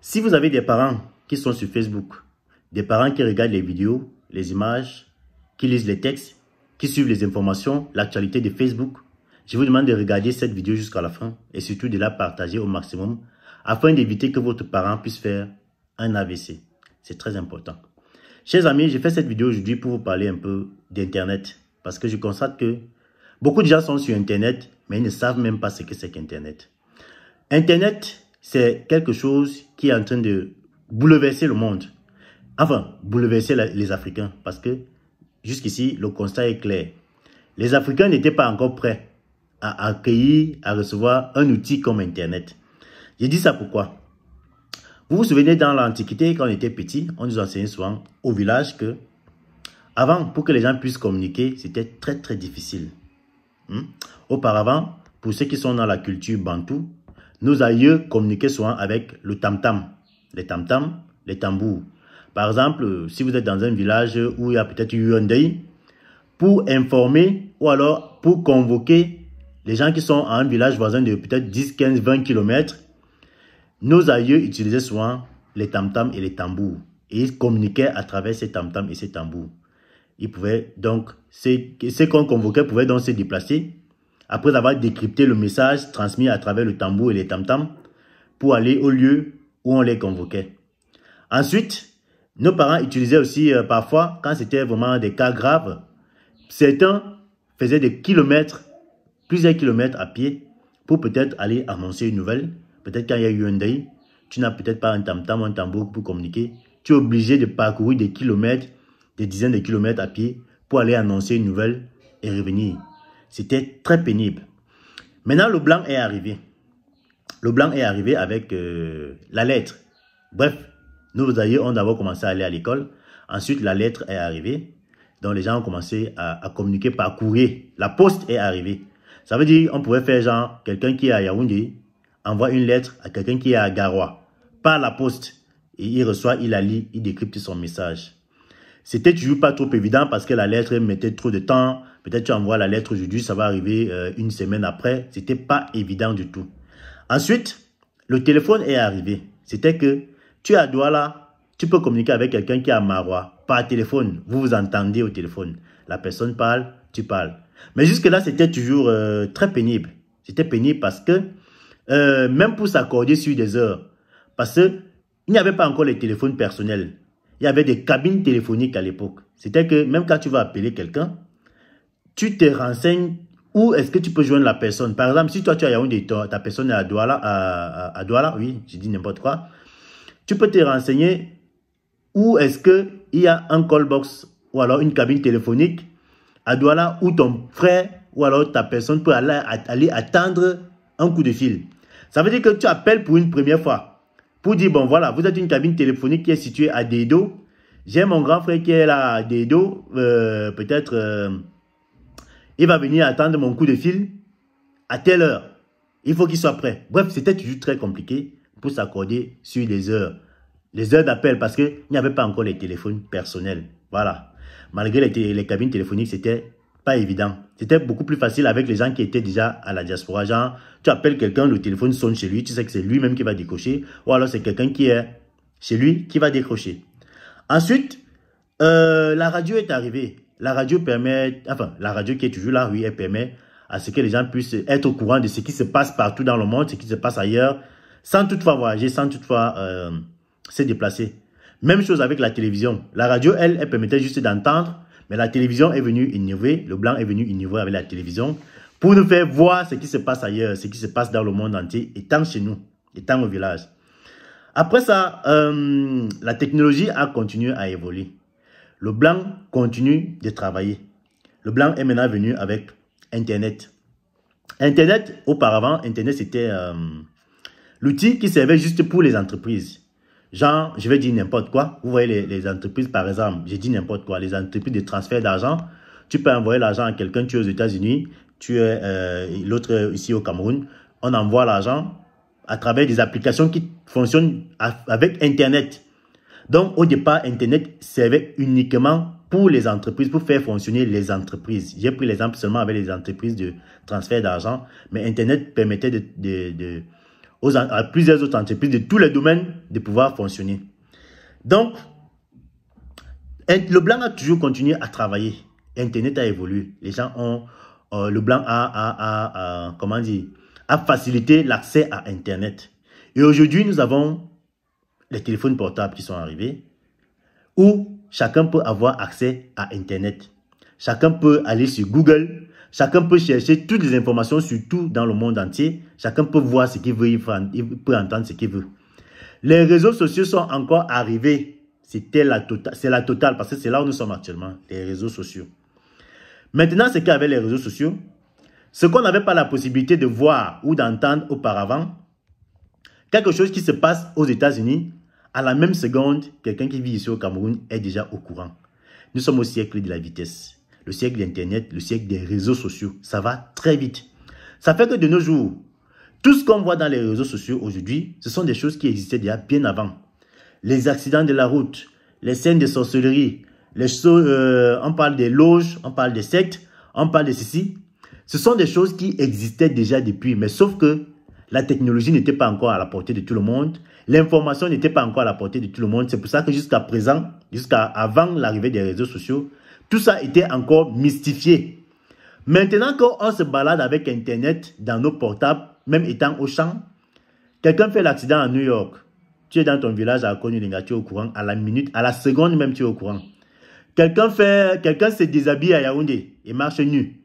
Si vous avez des parents qui sont sur Facebook, des parents qui regardent les vidéos, les images, qui lisent les textes, qui suivent les informations, l'actualité de Facebook, je vous demande de regarder cette vidéo jusqu'à la fin et surtout de la partager au maximum afin d'éviter que votre parent puisse faire un AVC. C'est très important. Chers amis, j'ai fait cette vidéo aujourd'hui pour vous parler un peu d'Internet parce que je constate que beaucoup de gens sont sur Internet mais ils ne savent même pas ce que c'est qu'Internet. Internet, c'est quelque chose qui est en train de bouleverser le monde. Enfin, bouleverser les Africains, parce que jusqu'ici, le constat est clair. Les Africains n'étaient pas encore prêts à accueillir, à recevoir un outil comme Internet. J'ai dit ça pourquoi Vous vous souvenez, dans l'Antiquité, quand on était petit, on nous enseignait souvent au village que, avant, pour que les gens puissent communiquer, c'était très très difficile. Hmm? Auparavant, pour ceux qui sont dans la culture bantou, nos aïeux communiquaient souvent avec le tam-tam, les tam les tambours. Par exemple, si vous êtes dans un village où il y a peut-être une un pour informer ou alors pour convoquer les gens qui sont à un village voisin de peut-être 10, 15, 20 kilomètres, nos aïeux utilisaient souvent les tam-tams et les tambours. Et ils communiquaient à travers ces tam et ces tambours. Ils pouvaient donc, ceux qu'on convoquait pouvaient donc se déplacer après avoir décrypté le message transmis à travers le tambour et les tam pour aller au lieu où on les convoquait. Ensuite, nos parents utilisaient aussi euh, parfois, quand c'était vraiment des cas graves, certains faisaient des kilomètres, plusieurs kilomètres à pied, pour peut-être aller annoncer une nouvelle. Peut-être quand il y a eu un deuil, tu n'as peut-être pas un tam-tam, un tambour pour communiquer. Tu es obligé de parcourir des kilomètres, des dizaines de kilomètres à pied, pour aller annoncer une nouvelle et revenir. C'était très pénible. Maintenant, le blanc est arrivé. Le blanc est arrivé avec euh, la lettre. Bref, nous, d'ailleurs, on d'abord commencé à aller à l'école. Ensuite, la lettre est arrivée. Donc, les gens ont commencé à, communiquer par courrier. La poste est arrivée. Ça veut dire, on pouvait faire genre, quelqu'un qui est à Yaoundé envoie une lettre à quelqu'un qui est à Garoua par la poste. Et il reçoit, il la lit, il décrypte son message. C'était toujours pas trop évident parce que la lettre mettait trop de temps. Peut-être tu envoies la lettre aujourd'hui, ça va arriver euh, une semaine après. C'était pas évident du tout. Ensuite, le téléphone est arrivé. C'était que tu as doigt là, tu peux communiquer avec quelqu'un qui est à Marois par téléphone. Vous vous entendez au téléphone. La personne parle, tu parles. Mais jusque-là, c'était toujours euh, très pénible. C'était pénible parce que euh, même pour s'accorder sur des heures, parce qu'il n'y avait pas encore les téléphones personnels il y avait des cabines téléphoniques à l'époque. C'était que même quand tu vas appeler quelqu'un, tu te renseignes où est-ce que tu peux joindre la personne. Par exemple, si toi tu as Yaoundé, ta personne est à Douala, à, Douala, oui, je dis n'importe quoi, tu peux te renseigner où est-ce qu'il y a un call box ou alors une cabine téléphonique à Douala où ton frère ou alors ta personne peut aller attendre un coup de fil. Ça veut dire que tu appelles pour une première fois pour bon voilà, vous êtes une cabine téléphonique qui est située à Dedo. J'ai mon grand frère qui est là à Dedo. Euh, peut-être, euh, il va venir attendre mon coup de fil à telle heure. Il faut qu'il soit prêt. Bref, c'était toujours très compliqué pour s'accorder sur les heures. Les heures d'appel parce qu'il n'y avait pas encore les téléphones personnels. Voilà. Malgré les cabines téléphoniques, c'était évident. C'était beaucoup plus facile avec les gens qui étaient déjà à la diaspora. Genre, tu appelles quelqu'un, le téléphone sonne chez lui, tu sais que c'est lui-même qui va décrocher. ou alors c'est quelqu'un qui est chez lui qui va décrocher. Ensuite, euh, la radio est arrivée. La radio permet, enfin, la radio qui est toujours là, oui, elle permet à ce que les gens puissent être au courant de ce qui se passe partout dans le monde, ce qui se passe ailleurs, sans toutefois voyager, sans toutefois euh, se déplacer. Même chose avec la télévision. La radio, elle, elle permettait juste d'entendre mais la télévision est venue innover, le blanc est venu innover avec la télévision pour nous faire voir ce qui se passe ailleurs, ce qui se passe dans le monde entier, et tant chez nous, et étant au village. Après ça, euh, la technologie a continué à évoluer. Le blanc continue de travailler. Le blanc est maintenant venu avec Internet. Internet, auparavant, Internet, c'était euh, l'outil qui servait juste pour les entreprises. Genre, je vais dire n'importe quoi. Vous voyez les, entreprises, par exemple, j'ai dit n'importe quoi, les entreprises de transfert d'argent. Tu peux envoyer l'argent à quelqu'un, tu es aux États-Unis, tu es euh, l'autre ici au Cameroun. On envoie l'argent à travers des applications qui fonctionnent avec Internet. Donc, au départ, Internet servait uniquement pour les entreprises, pour faire fonctionner les entreprises. J'ai pris l'exemple seulement avec les entreprises de transfert d'argent, mais Internet permettait de aux, à plusieurs autres entreprises de tous les domaines de pouvoir fonctionner. Donc, le blanc a toujours continué à travailler. Internet a évolué. Les gens ont... Euh, le blanc a, a, a, comment dire, a facilité l'accès à Internet. Et aujourd'hui, nous avons les téléphones portables qui sont arrivés, où chacun peut avoir accès à Internet. Chacun peut aller sur Google Chacun peut chercher toutes les informations sur tout dans le monde entier. Chacun peut voir ce qu'il veut, il peut entendre ce qu'il veut. Les réseaux sociaux sont encore arrivés. C'était la totale, c'est la totale parce que c'est là où nous sommes actuellement, les réseaux sociaux. Maintenant, ce qu'avaient les réseaux sociaux, ce qu'on n'avait pas la possibilité de voir ou d'entendre auparavant, quelque chose qui se passe aux États-Unis, à la même seconde, quelqu'un qui vit ici au Cameroun est déjà au courant. Nous sommes au siècle de la vitesse le siècle d'Internet, le siècle des réseaux sociaux. Ça va très vite. Ça fait que de nos jours, tout ce qu'on voit dans les réseaux sociaux aujourd'hui, ce sont des choses qui existaient déjà bien avant. Les accidents de la route, les scènes de sorcellerie, les euh, on parle des loges, on parle des sectes, on parle de ceci. Ce sont des choses qui existaient déjà depuis, mais sauf que la technologie n'était pas encore à la portée de tout le monde. L'information n'était pas encore à la portée de tout le monde. C'est pour ça que jusqu'à présent, jusqu'à avant l'arrivée des réseaux sociaux, tout ça était encore mystifié. Maintenant qu'on se balade avec Internet dans nos portables, même étant au champ, quelqu'un fait l'accident à New York. Tu es dans ton village à Konyulinga, tu es au courant. À la minute, à la seconde même, tu es au courant. Quelqu'un fait, quelqu'un se déshabille à Yaoundé et marche nu.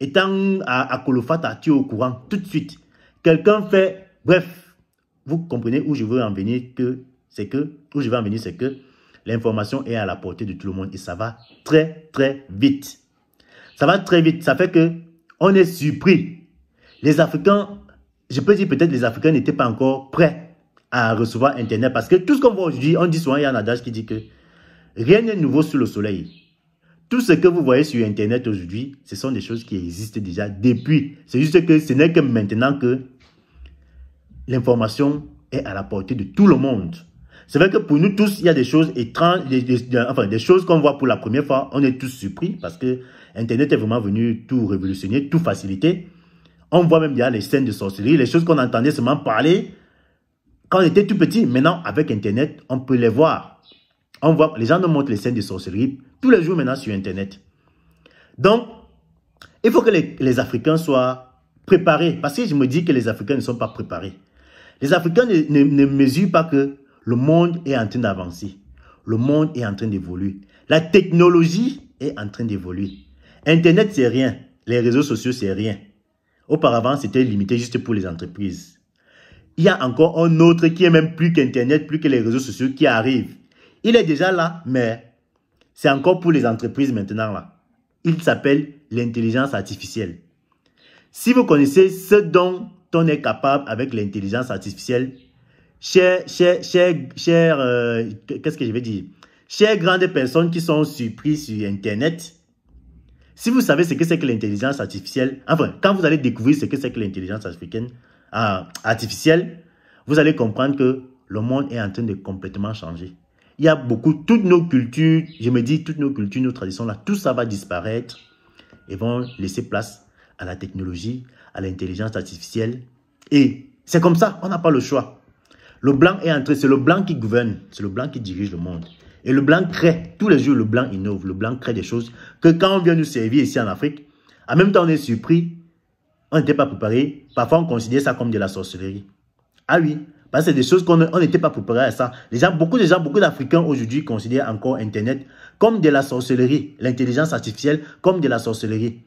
Étant à, à Kolofata, tu es au courant tout de suite. Quelqu'un fait, bref, vous comprenez où je veux en venir que c'est que, où je veux en venir c'est que L'information est à la portée de tout le monde et ça va très, très vite. Ça va très vite. Ça fait que on est surpris. Les Africains, je peux dire peut-être les Africains n'étaient pas encore prêts à recevoir Internet parce que tout ce qu'on voit aujourd'hui, on dit souvent, il y a un adage qui dit que rien n'est nouveau sous le soleil. Tout ce que vous voyez sur Internet aujourd'hui, ce sont des choses qui existent déjà depuis. C'est juste que ce n'est que maintenant que l'information est à la portée de tout le monde. C'est vrai que pour nous tous, il y a des choses étranges, enfin des choses qu'on voit pour la première fois. On est tous surpris parce que Internet est vraiment venu tout révolutionner, tout faciliter. On voit même bien les scènes de sorcellerie, les choses qu'on entendait seulement parler quand on était tout petit. Maintenant, avec Internet, on peut les voir. On voit, les gens nous montrent les scènes de sorcellerie tous les jours maintenant sur Internet. Donc, il faut que les, Africains soient préparés. Parce que je me dis que les Africains ne sont pas préparés. Les Africains ne mesurent pas que le monde est en train d'avancer. Le monde est en train d'évoluer. La technologie est en train d'évoluer. Internet, c'est rien. Les réseaux sociaux, c'est rien. Auparavant, c'était limité juste pour les entreprises. Il y a encore un autre qui est même plus qu'Internet, plus que les réseaux sociaux qui arrive. Il est déjà là, mais c'est encore pour les entreprises maintenant là. Il s'appelle l'intelligence artificielle. Si vous connaissez ce dont on est capable avec l'intelligence artificielle, Chers, chers, chers, euh, qu'est-ce que je vais dire Chers grandes personnes qui sont surprises sur Internet, si vous savez ce que c'est que l'intelligence artificielle, enfin, quand vous allez découvrir ce que c'est que l'intelligence ah, artificielle, vous allez comprendre que le monde est en train de complètement changer. Il y a beaucoup, toutes nos cultures, je me dis, toutes nos cultures, nos traditions, là, tout ça va disparaître et vont laisser place à la technologie, à l'intelligence artificielle. Et c'est comme ça, on n'a pas le choix. Le blanc est entré, c'est le blanc qui gouverne, c'est le blanc qui dirige le monde. Et le blanc crée, tous les jours le blanc innove, le blanc crée des choses que quand on vient nous servir ici en Afrique, en même temps on est surpris, on n'était pas préparé, parfois on considère ça comme de la sorcellerie. Ah oui, parce que des choses qu'on n'était pas préparé à ça. Les gens, beaucoup de gens, beaucoup d'Africains aujourd'hui considèrent encore Internet comme de la sorcellerie, l'intelligence artificielle comme de la sorcellerie.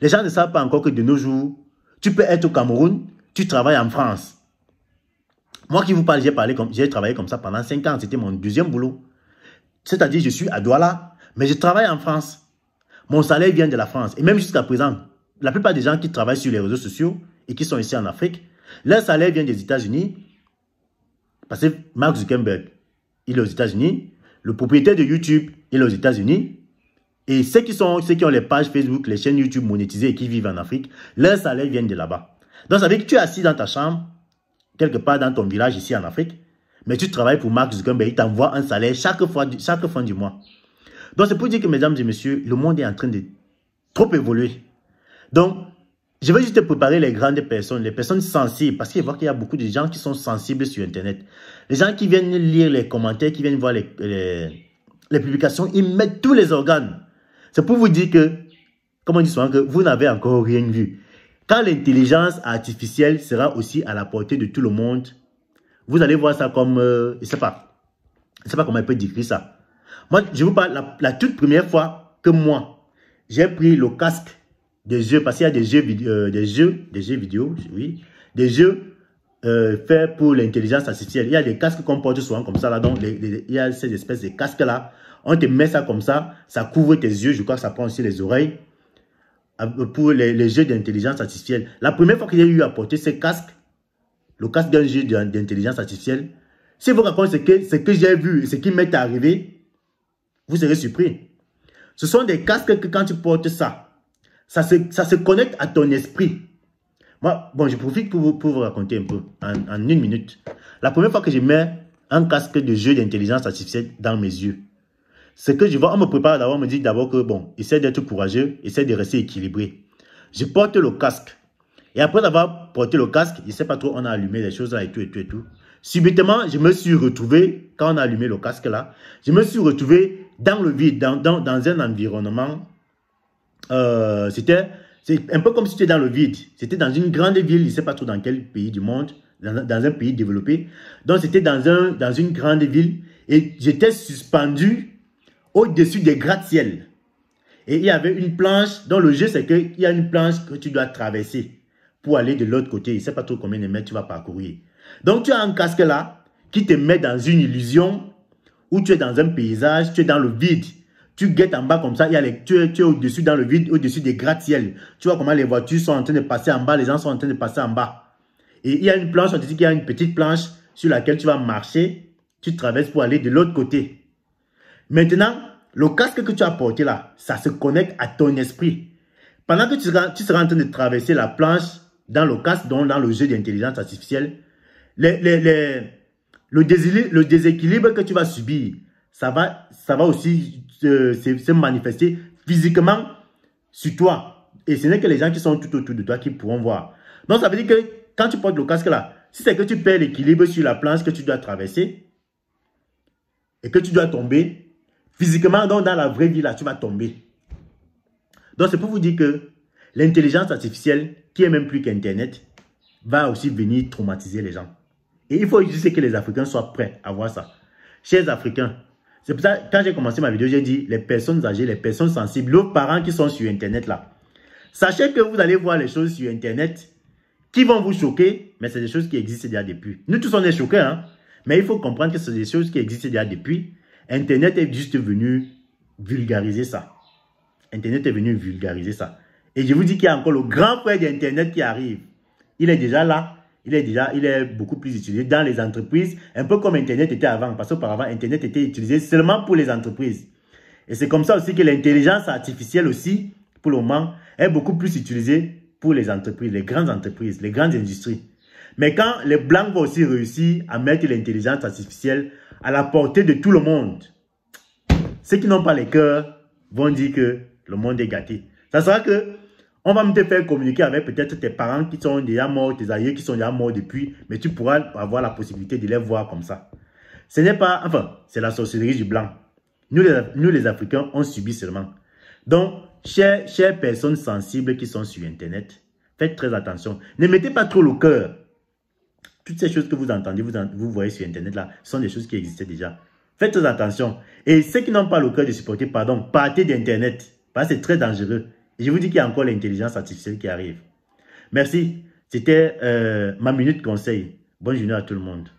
Les gens ne savent pas encore que de nos jours, tu peux être au Cameroun, tu travailles en France. Moi qui vous parle, j'ai travaillé comme ça pendant 5 ans. C'était mon deuxième boulot. C'est-à-dire, je suis à Douala, mais je travaille en France. Mon salaire vient de la France. Et même jusqu'à présent, la plupart des gens qui travaillent sur les réseaux sociaux et qui sont ici en Afrique, leur salaire vient des États-Unis. Parce que Mark Zuckerberg, il est aux États-Unis. Le propriétaire de YouTube, il est aux États-Unis. Et ceux qui, sont, ceux qui ont les pages Facebook, les chaînes YouTube monétisées et qui vivent en Afrique, leur salaire vient de là-bas. Donc, ça veut dire que tu es assis dans ta chambre, quelque part dans ton village ici en Afrique, mais tu travailles pour Mark Zuckerberg, il t'envoie un salaire chaque, fois, chaque fin du mois. Donc, c'est pour dire que, mesdames et messieurs, le monde est en train de trop évoluer. Donc, je vais juste te préparer les grandes personnes, les personnes sensibles, parce qu'il voit qu'il y a beaucoup de gens qui sont sensibles sur Internet. Les gens qui viennent lire les commentaires, qui viennent voir les, les, publications, ils mettent tous les organes. C'est pour vous dire que, comme on dit souvent, que vous n'avez encore rien vu. Quand l'intelligence artificielle sera aussi à la portée de tout le monde, vous allez voir ça comme, euh, je ne sais pas, je sais pas comment on peut décrire ça. Moi, je vous parle, la, toute première fois que moi, j'ai pris le casque des jeux, parce qu'il y a des jeux, vidéo, euh, des jeux, des jeux vidéo, oui, des jeux euh, faits pour l'intelligence artificielle. Il y a des casques qu'on porte souvent comme ça, là, donc il y a ces espèces de casques-là. On te met ça comme ça, ça couvre tes yeux, je crois que ça prend aussi les oreilles. Euh, pour les, jeux d'intelligence artificielle. La première fois que j'ai eu à porter ce casque, le casque d'un jeu d'intelligence artificielle, si vous racontez ce que, ce que j'ai vu, ce qui m'est arrivé, vous serez surpris. Ce sont des casques que quand tu portes ça, ça se, ça se connecte à ton esprit. Moi, bon, je profite pour vous, pour vous raconter un peu, en, en une minute. La première fois que je mets un casque de jeu d'intelligence artificielle dans mes yeux, ce que je vois, on me prépare d'abord, on me dit d'abord que bon, essaie d'être courageux, essaie de rester équilibré. Je porte le casque. Et après avoir porté le casque, je ne sais pas trop, on a allumé les choses là et tout et tout et tout. Subitement, je me suis retrouvé, quand on a allumé le casque là, je me suis retrouvé dans le vide, dans, dans, dans un environnement. Euh, C'était un peu comme si tu étais dans le vide. C'était dans une grande ville, je ne sais pas trop dans quel pays du monde, dans, dans un pays développé. Donc c'était dans, un, dans une grande ville et j'étais suspendu au-dessus des gratte-ciels. Et il y avait une planche, dont le jeu c'est qu'il y a une planche que tu dois traverser pour aller de l'autre côté. Il ne sait pas trop combien de mètres tu vas parcourir. Donc tu as un casque là qui te met dans une illusion où tu es dans un paysage, tu es dans le vide. Tu guettes en bas comme ça, il y a les, tu es, au-dessus dans le vide, au-dessus des gratte ciels Tu vois comment les voitures sont en train de passer en bas, les gens sont en train de passer en bas. Et il y a une planche, on te dit qu'il y a une petite planche sur laquelle tu vas marcher, tu traverses pour aller de l'autre côté. Maintenant, le casque que tu as porté là, ça se connecte à ton esprit. Pendant que tu seras, en train de traverser la planche dans le casque, donc dans le jeu d'intelligence artificielle, le, déséquilibre, que tu vas subir, ça va, ça va aussi euh, se, se manifester physiquement sur toi. Et ce n'est que les gens qui sont tout autour de toi qui pourront voir. Donc ça veut dire que quand tu portes le casque là, si c'est que tu perds l'équilibre sur la planche que tu dois traverser et que tu dois tomber, Physiquement, donc dans la vraie vie, là, tu vas tomber. Donc c'est pour vous dire que l'intelligence artificielle, qui est même plus qu'Internet, va aussi venir traumatiser les gens. Et il faut juste que les Africains soient prêts à voir ça. Chers Africains, c'est pour ça, quand j'ai commencé ma vidéo, j'ai dit, les personnes âgées, les personnes sensibles, les parents qui sont sur Internet là, sachez que vous allez voir les choses sur Internet qui vont vous choquer, mais c'est des choses qui existent déjà depuis. Nous tous, sommes des choqués, hein. Mais il faut comprendre que c'est des choses qui existent déjà depuis Internet est juste venu vulgariser ça. Internet est venu vulgariser ça. Et je vous dis qu'il y a encore le grand frère d'Internet qui arrive. Il est déjà là. Il est déjà, il est beaucoup plus utilisé dans les entreprises, un peu comme Internet était avant, parce qu'auparavant, Internet était utilisé seulement pour les entreprises. Et c'est comme ça aussi que l'intelligence artificielle aussi, pour le moment, est beaucoup plus utilisée pour les entreprises, les grandes entreprises, les grandes industries. Mais quand les Blancs vont aussi réussir à mettre l'intelligence artificielle à la portée de tout le monde, ceux qui n'ont pas les cœurs vont dire que le monde est gâté. Ça sera que on va te faire communiquer avec peut-être tes parents qui sont déjà morts, tes aïeux qui sont déjà morts depuis, mais tu pourras avoir la possibilité de les voir comme ça. Ce n'est pas, enfin, c'est la sorcellerie du blanc. Nous les, Africains, on subit seulement. Donc, chères personnes sensibles qui sont sur Internet, faites très attention. Ne mettez pas trop le cœur toutes ces choses que vous entendez, vous, voyez sur Internet là, sont des choses qui existaient déjà. Faites attention. Et ceux qui n'ont pas le cœur de supporter, pardon, partez d'Internet. Parce que c'est très dangereux. je vous dis qu'il y a encore l'intelligence artificielle qui arrive. Merci. C'était euh, ma minute conseil. Bonne journée à tout le monde.